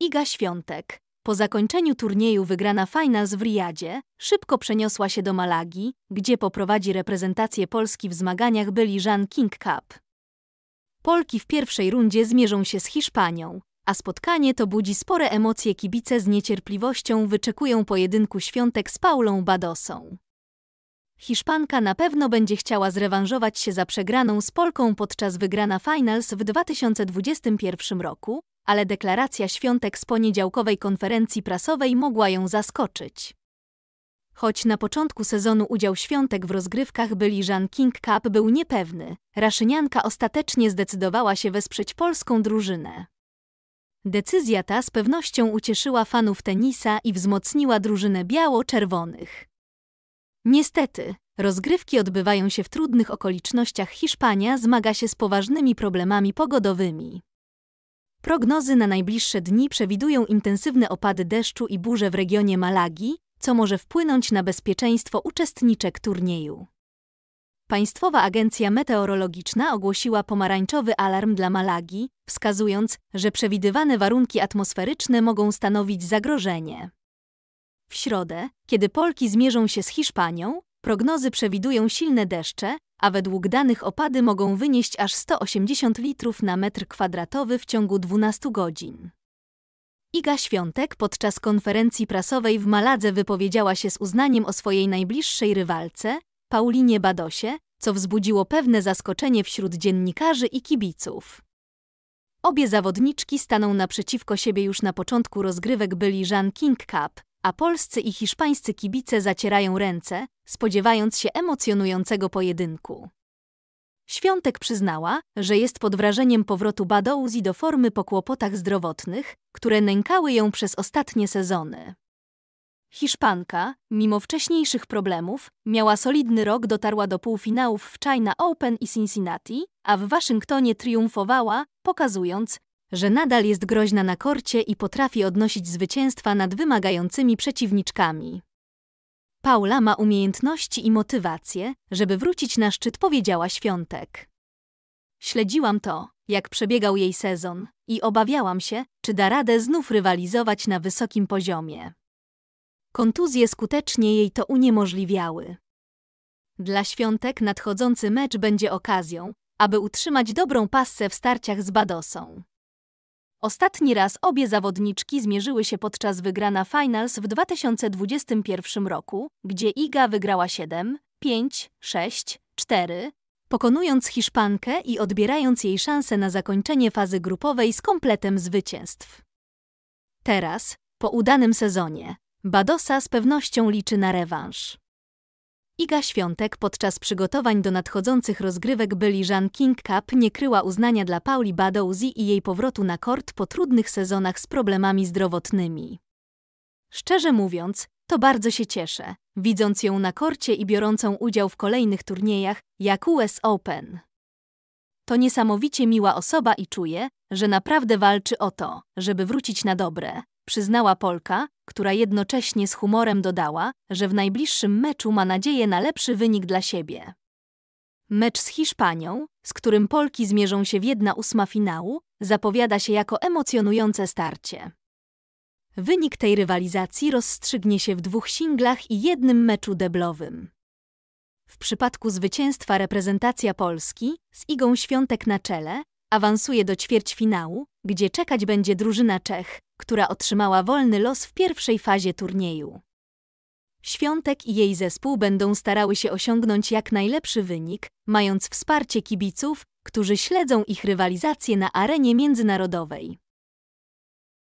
Iga Świątek. Po zakończeniu turnieju wygrana finals w Riyadzie szybko przeniosła się do Malagi, gdzie poprowadzi reprezentację Polski w zmaganiach byli Jean King Cup. Polki w pierwszej rundzie zmierzą się z Hiszpanią, a spotkanie to budzi spore emocje kibice z niecierpliwością wyczekują pojedynku Świątek z Paulą Badosą. Hiszpanka na pewno będzie chciała zrewanżować się za przegraną z Polką podczas wygrana finals w 2021 roku, ale deklaracja świątek z poniedziałkowej konferencji prasowej mogła ją zaskoczyć. Choć na początku sezonu udział świątek w rozgrywkach byli Jean King Cup był niepewny, Raszynianka ostatecznie zdecydowała się wesprzeć polską drużynę. Decyzja ta z pewnością ucieszyła fanów tenisa i wzmocniła drużynę biało-czerwonych. Niestety, rozgrywki odbywają się w trudnych okolicznościach. Hiszpania zmaga się z poważnymi problemami pogodowymi. Prognozy na najbliższe dni przewidują intensywne opady deszczu i burze w regionie Malagi, co może wpłynąć na bezpieczeństwo uczestniczek turnieju. Państwowa Agencja Meteorologiczna ogłosiła pomarańczowy alarm dla Malagi, wskazując, że przewidywane warunki atmosferyczne mogą stanowić zagrożenie. W środę, kiedy Polki zmierzą się z Hiszpanią, prognozy przewidują silne deszcze, a według danych opady mogą wynieść aż 180 litrów na metr kwadratowy w ciągu 12 godzin. Iga Świątek podczas konferencji prasowej w Maladze wypowiedziała się z uznaniem o swojej najbliższej rywalce, Paulinie Badosie, co wzbudziło pewne zaskoczenie wśród dziennikarzy i kibiców. Obie zawodniczki staną naprzeciwko siebie już na początku rozgrywek byli Jean King Cup, a polscy i hiszpańscy kibice zacierają ręce, spodziewając się emocjonującego pojedynku. Świątek przyznała, że jest pod wrażeniem powrotu Badouzi do formy po kłopotach zdrowotnych, które nękały ją przez ostatnie sezony. Hiszpanka, mimo wcześniejszych problemów, miała solidny rok, dotarła do półfinałów w China Open i Cincinnati, a w Waszyngtonie triumfowała, pokazując, że nadal jest groźna na korcie i potrafi odnosić zwycięstwa nad wymagającymi przeciwniczkami. Paula ma umiejętności i motywację, żeby wrócić na szczyt, powiedziała Świątek. Śledziłam to, jak przebiegał jej sezon i obawiałam się, czy da radę znów rywalizować na wysokim poziomie. Kontuzje skutecznie jej to uniemożliwiały. Dla Świątek nadchodzący mecz będzie okazją, aby utrzymać dobrą pasję w starciach z Badosą. Ostatni raz obie zawodniczki zmierzyły się podczas wygrana finals w 2021 roku, gdzie Iga wygrała 7, 5, 6, 4, pokonując Hiszpankę i odbierając jej szansę na zakończenie fazy grupowej z kompletem zwycięstw. Teraz, po udanym sezonie, Badosa z pewnością liczy na rewanż. Iga Świątek podczas przygotowań do nadchodzących rozgrywek żan King Cup nie kryła uznania dla Pauli Badouzi i jej powrotu na kort po trudnych sezonach z problemami zdrowotnymi. Szczerze mówiąc, to bardzo się cieszę, widząc ją na korcie i biorącą udział w kolejnych turniejach, jak US Open. To niesamowicie miła osoba i czuję, że naprawdę walczy o to, żeby wrócić na dobre, przyznała Polka, która jednocześnie z humorem dodała, że w najbliższym meczu ma nadzieję na lepszy wynik dla siebie. Mecz z Hiszpanią, z którym Polki zmierzą się w 1-8 finału, zapowiada się jako emocjonujące starcie. Wynik tej rywalizacji rozstrzygnie się w dwóch singlach i jednym meczu deblowym. W przypadku zwycięstwa reprezentacja Polski z Igą Świątek na czele awansuje do ćwierćfinału, gdzie czekać będzie drużyna Czech, która otrzymała wolny los w pierwszej fazie turnieju. Świątek i jej zespół będą starały się osiągnąć jak najlepszy wynik, mając wsparcie kibiców, którzy śledzą ich rywalizację na arenie międzynarodowej.